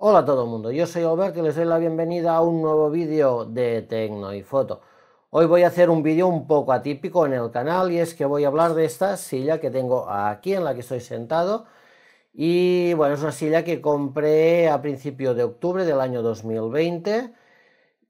Hola a todo el mundo, yo soy Albert y les doy la bienvenida a un nuevo vídeo de Tecno y Foto. Hoy voy a hacer un vídeo un poco atípico en el canal y es que voy a hablar de esta silla que tengo aquí en la que estoy sentado. Y bueno, es una silla que compré a principio de octubre del año 2020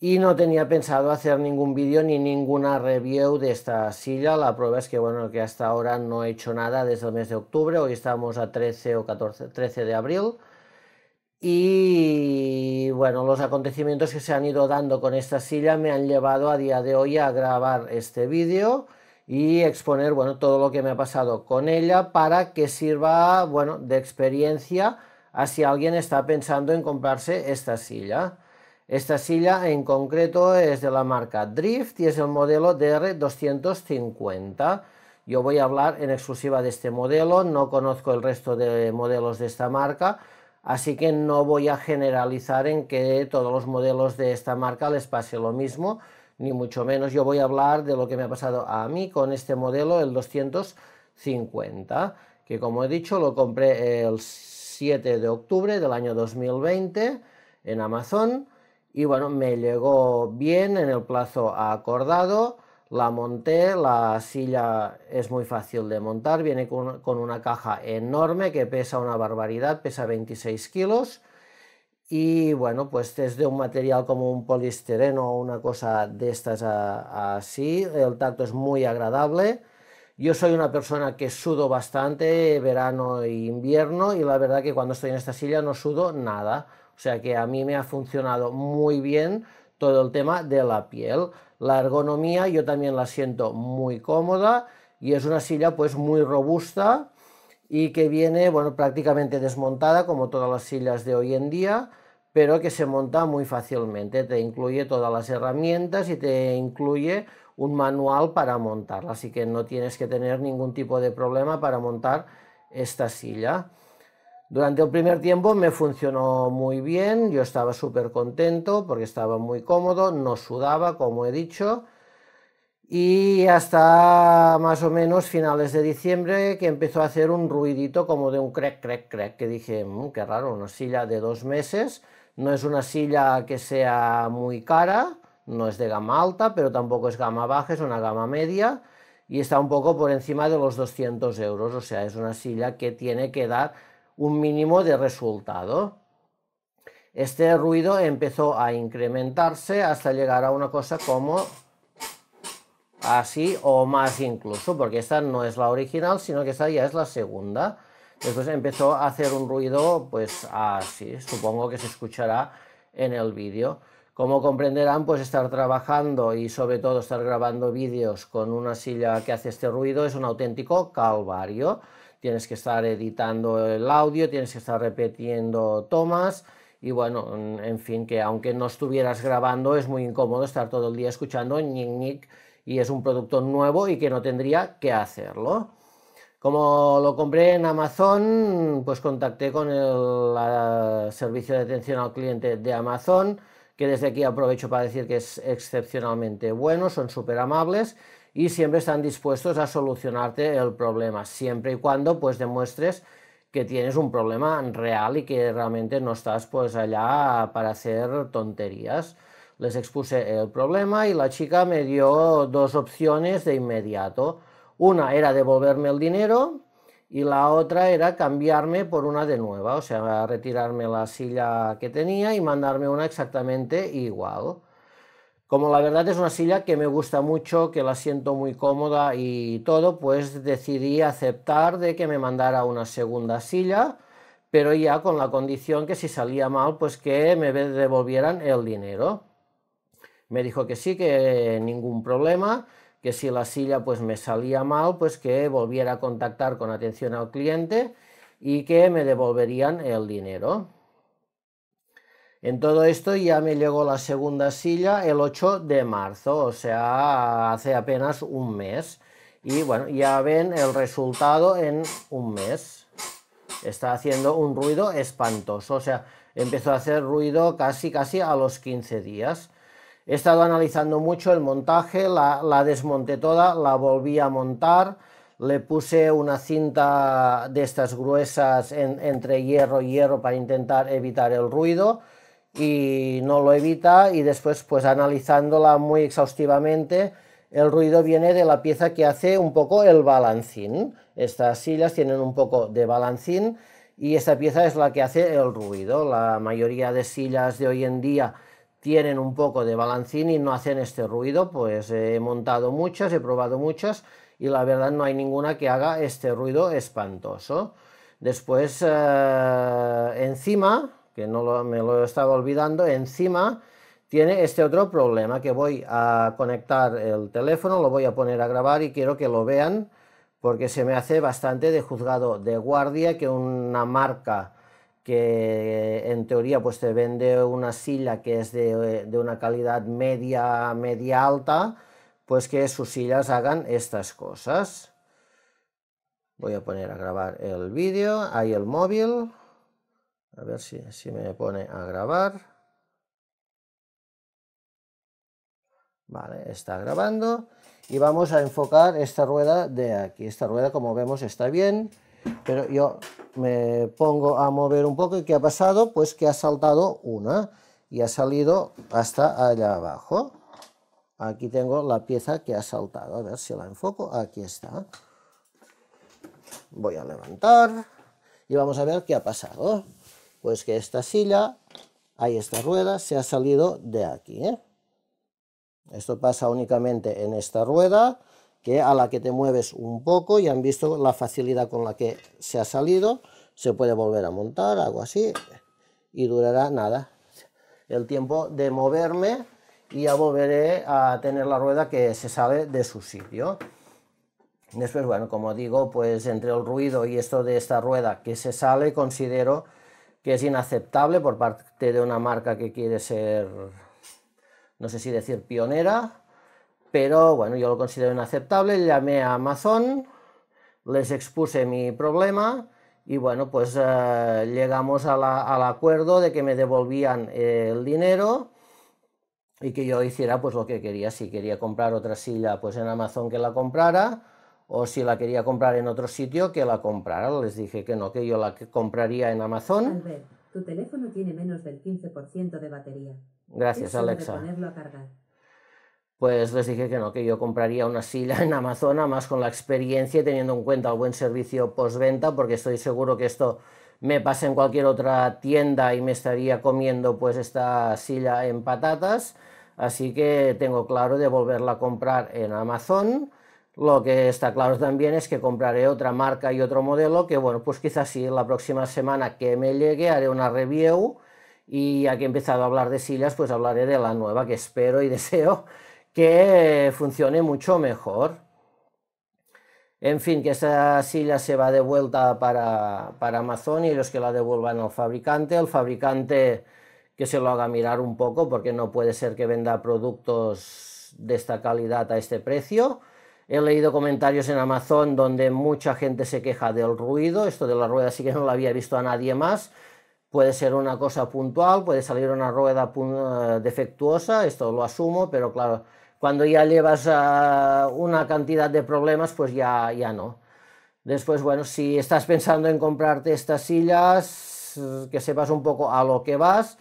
y no tenía pensado hacer ningún vídeo ni ninguna review de esta silla. La prueba es que bueno, que hasta ahora no he hecho nada desde el mes de octubre, hoy estamos a 13 o 14, 13 de abril. Y bueno, los acontecimientos que se han ido dando con esta silla me han llevado a día de hoy a grabar este vídeo y exponer todo lo que me ha pasado con ella para que sirva de experiencia a si alguien está pensando en comprarse esta silla. Esta silla en concreto es de la marca Drift y es el modelo DR250. Yo voy a hablar en exclusiva de este modelo, no conozco el resto de modelos de esta marca, Así que no voy a generalizar en que todos los modelos de esta marca les pase lo mismo, ni mucho menos. Yo voy a hablar de lo que me ha pasado a mí con este modelo, el 250, que como he dicho lo compré el 7 de octubre del año 2020 en Amazon y bueno, me llegó bien en el plazo acordado la monté, la silla es muy fácil de montar, viene con, una caja enorme que pesa una barbaridad, pesa 26 kilos y bueno, pues es de un material como un poliestireno o una cosa de estas así, el tacto es muy agradable. Yo soy una persona que sudo bastante, verano e invierno, y la verdad que cuando estoy en esta silla no sudo nada. O sea que a mí me ha funcionado muy bien, todo el tema de la piel. La ergonomía yo también la siento muy cómoda y es una silla pues muy robusta y que viene bueno prácticamente desmontada como todas las sillas de hoy en día pero que se monta muy fácilmente te incluye todas las herramientas y te incluye un manual para montarla así que no tienes que tener ningún tipo de problema para montar esta silla durante el primer tiempo me funcionó muy bien, yo estaba súper contento porque estaba muy cómodo, no sudaba, como he dicho, y hasta más o menos finales de diciembre que empezó a hacer un ruidito como de un crack, crack, crack, que dije, mm, qué raro, una silla de dos meses, no es una silla que sea muy cara, no es de gama alta, pero tampoco es gama baja, es una gama media, y está un poco por encima de los 200 euros, o sea, es una silla que tiene que dar un mínimo de resultado. Este ruido empezó a incrementarse hasta llegar a una cosa como así o más incluso, porque esta no es la original, sino que esta ya es la segunda. Después empezó a hacer un ruido, pues así, supongo que se escuchará en el vídeo. Como comprenderán, pues estar trabajando y sobre todo estar grabando vídeos con una silla que hace este ruido es un auténtico calvario tienes que estar editando el audio, tienes que estar repitiendo tomas y bueno, en fin, que aunque no estuvieras grabando es muy incómodo estar todo el día escuchando Nick Nick y es un producto nuevo y que no tendría que hacerlo. Como lo compré en Amazon, pues contacté con el servicio de atención al cliente de Amazon, que desde aquí aprovecho para decir que es excepcionalmente bueno, son súper amables y siempre están dispuestos a solucionarte el problema, siempre y cuando pues demuestres que tienes un problema real y que realmente no estás pues allá para hacer tonterías. Les expuse el problema y la chica me dio dos opciones de inmediato. Una era devolverme el dinero y la otra era cambiarme por una de nueva, o sea, retirarme la silla que tenía y mandarme una exactamente igual. Como la verdad es una silla que me gusta mucho, que la siento muy cómoda y todo, pues decidí aceptar de que me mandara una segunda silla, pero ya con la condición que si salía mal, pues que me devolvieran el dinero. Me dijo que sí, que ningún problema, que si la silla pues me salía mal, pues que volviera a contactar con atención al cliente y que me devolverían el dinero. En todo esto ya me llegó la segunda silla el 8 de marzo, o sea, hace apenas un mes. Y bueno, ya ven el resultado en un mes. Está haciendo un ruido espantoso, o sea, empezó a hacer ruido casi casi a los 15 días. He estado analizando mucho el montaje, la, desmonté toda, la volví a montar, le puse una cinta de estas gruesas entre hierro y hierro para intentar evitar el ruido y no lo evita y después pues analizándola muy exhaustivamente el ruido viene de la pieza que hace un poco el balancín. Estas sillas tienen un poco de balancín y esta pieza es la que hace el ruido. La mayoría de sillas de hoy en día tienen un poco de balancín y no hacen este ruido, pues he montado muchas, he probado muchas y la verdad no hay ninguna que haga este ruido espantoso. Después, eh, encima, que no me lo estaba olvidando, encima tiene este otro problema que voy a conectar el teléfono, lo voy a poner a grabar y quiero que lo vean porque se me hace bastante de juzgado de guardia que una marca que en teoría pues te vende una silla que es de, de una calidad media, media alta, pues que sus sillas hagan estas cosas. Voy a poner a grabar el vídeo, ahí el móvil. A ver si, me pone a grabar. Vale, está grabando y vamos a enfocar esta rueda de aquí. Esta rueda, como vemos, está bien, pero yo me pongo a mover un poco y ¿qué ha pasado? Pues que ha saltado una y ha salido hasta allá abajo. Aquí tengo la pieza que ha saltado, a ver si la enfoco, aquí está. Voy a levantar y vamos a ver qué ha pasado pues que esta silla, hay esta rueda, se ha salido de aquí. ¿eh? Esto pasa únicamente en esta rueda, que a la que te mueves un poco, y han visto la facilidad con la que se ha salido, se puede volver a montar, algo así, y durará nada. El tiempo de moverme y ya volveré a tener la rueda que se sale de su sitio. Después, bueno, como digo, pues entre el ruido y esto de esta rueda que se sale, considero que es inaceptable por parte de una marca que quiere ser, no sé si decir pionera, pero bueno, yo lo considero inaceptable, llamé a Amazon, les expuse mi problema y bueno, pues eh, llegamos al acuerdo de que me devolvían el dinero y que yo hiciera pues lo que quería, si quería comprar otra silla pues en Amazon que la comprara, o si la quería comprar en otro sitio, que la comprara. Les dije que no, que yo la compraría en Amazon. Albert, tu teléfono tiene menos del 15% de batería. Gracias, Alexa. Pues les dije que no, que yo compraría una silla en Amazon, más con la experiencia y teniendo en cuenta el buen servicio postventa, porque estoy seguro que esto me pasa en cualquier otra tienda y me estaría comiendo pues esta silla en patatas. Así que tengo claro de volverla a comprar en Amazon lo que está claro también es que compraré otra marca y otro modelo que, bueno, pues quizás si la próxima semana que me llegue haré una review y aquí he empezado a hablar de sillas, pues hablaré de la nueva que espero y deseo que funcione mucho mejor. En fin, que esta silla se va de vuelta para, Amazon y los que la devuelvan al fabricante. al fabricante que se lo haga mirar un poco porque no puede ser que venda productos de esta calidad a este precio He leído comentarios en Amazon donde mucha gente se queja del ruido. Esto de la rueda sí que no lo había visto a nadie más. Puede ser una cosa puntual, puede salir una rueda eh, defectuosa, esto lo asumo, pero claro, cuando ya llevas eh, una cantidad de problemas, pues ya, ya no. Después, bueno, si estás pensando en comprarte estas sillas, eh, que sepas un poco a lo que vas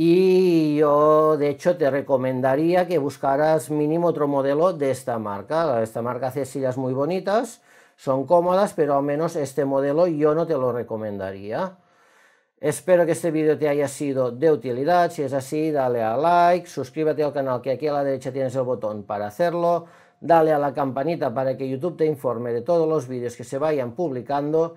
y yo, de hecho, te recomendaría que buscaras mínimo otro modelo de esta marca. Esta marca hace sillas muy bonitas, son cómodas, pero al menos este modelo yo no te lo recomendaría. Espero que este vídeo te haya sido de utilidad. Si es así, dale a like, suscríbete al canal que aquí a la derecha tienes el botón para hacerlo. Dale a la campanita para que YouTube te informe de todos los vídeos que se vayan publicando